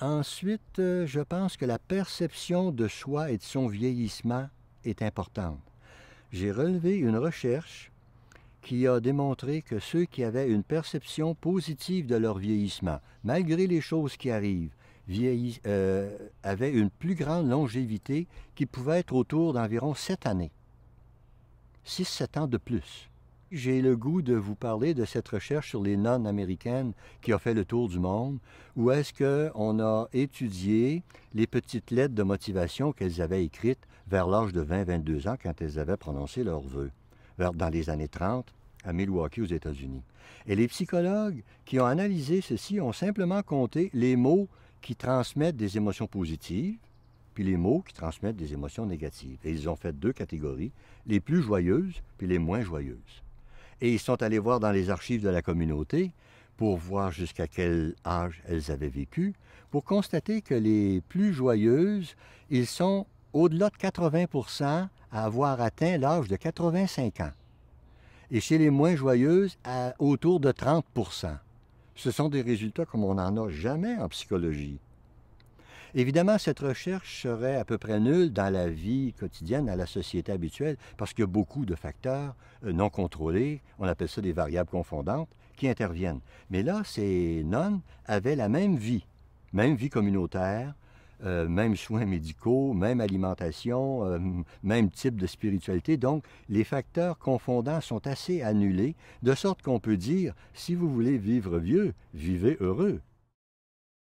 Ensuite, euh, je pense que la perception de soi et de son vieillissement est importante. J'ai relevé une recherche qui a démontré que ceux qui avaient une perception positive de leur vieillissement, malgré les choses qui arrivent, euh, avaient une plus grande longévité qui pouvait être autour d'environ sept années. 6 sept ans de plus. J'ai le goût de vous parler de cette recherche sur les non américaines qui a fait le tour du monde, où est-ce qu'on a étudié les petites lettres de motivation qu'elles avaient écrites vers l'âge de 20-22 ans quand elles avaient prononcé leurs vœux, dans les années 30 à Milwaukee aux États-Unis. Et les psychologues qui ont analysé ceci ont simplement compté les mots qui transmettent des émotions positives, puis les mots qui transmettent des émotions négatives. Et ils ont fait deux catégories, les plus joyeuses, puis les moins joyeuses. Et ils sont allés voir dans les archives de la communauté pour voir jusqu'à quel âge elles avaient vécu, pour constater que les plus joyeuses, ils sont au-delà de 80 à avoir atteint l'âge de 85 ans. Et chez les moins joyeuses, à autour de 30 Ce sont des résultats comme on n'en a jamais en psychologie. Évidemment, cette recherche serait à peu près nulle dans la vie quotidienne, dans la société habituelle, parce qu'il y a beaucoup de facteurs euh, non contrôlés, on appelle ça des variables confondantes, qui interviennent. Mais là, ces nonnes avaient la même vie, même vie communautaire, euh, même soins médicaux, même alimentation, euh, même type de spiritualité. Donc, les facteurs confondants sont assez annulés, de sorte qu'on peut dire, si vous voulez vivre vieux, vivez heureux.